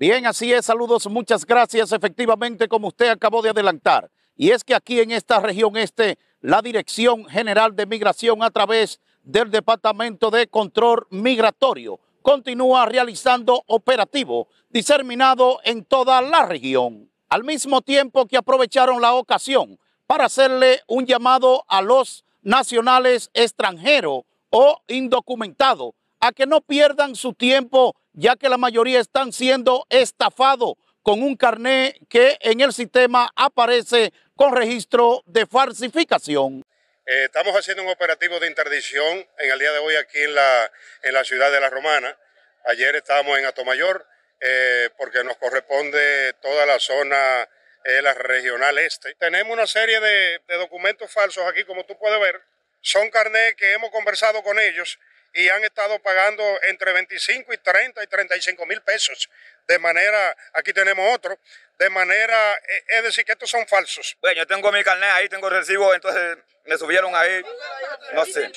Bien, así es, saludos, muchas gracias. Efectivamente, como usted acabó de adelantar, y es que aquí en esta región este, la Dirección General de Migración a través del Departamento de Control Migratorio continúa realizando operativo diseminado en toda la región, al mismo tiempo que aprovecharon la ocasión para hacerle un llamado a los nacionales extranjeros o indocumentados a que no pierdan su tiempo ya que la mayoría están siendo estafados con un carné que en el sistema aparece con registro de falsificación. Eh, estamos haciendo un operativo de interdicción en el día de hoy aquí en la, en la ciudad de La Romana. Ayer estábamos en Atomayor eh, porque nos corresponde toda la zona, eh, la regional este. Tenemos una serie de, documentos falsos aquí, como tú puedes ver. Son carnés que hemos conversado con ellos y han estado pagando entre 25 y 30 y 35 mil pesos. De manera, aquí tenemos otro, de manera, eh, es decir, que estos son falsos. Bueno, yo tengo mi carnet ahí, tengo recibo, entonces me subieron ahí, no sé.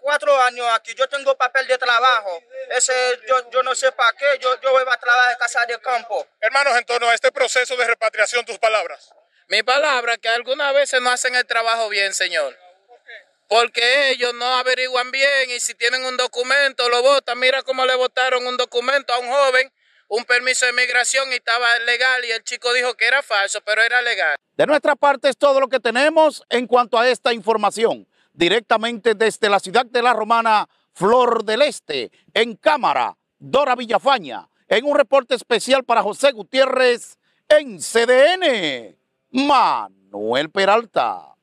cuatro años aquí, yo tengo papel de trabajo, ese yo, no sé para qué, yo, yo voy a trabajar en casa de campo. Hermanos, en torno a este proceso de repatriación, tus palabras. Mi palabra, que algunas veces no hacen el trabajo bien, señor porque ellos no averiguan bien y si tienen un documento lo votan. Mira cómo le votaron un documento a un joven, un permiso de migración y estaba legal y el chico dijo que era falso, pero era legal. De nuestra parte es todo lo que tenemos en cuanto a esta información. Directamente desde la ciudad de La Romana, Flor del Este, en cámara, Dora Villafaña, en un reporte especial para José Gutiérrez en CDN, Manuel Peralta.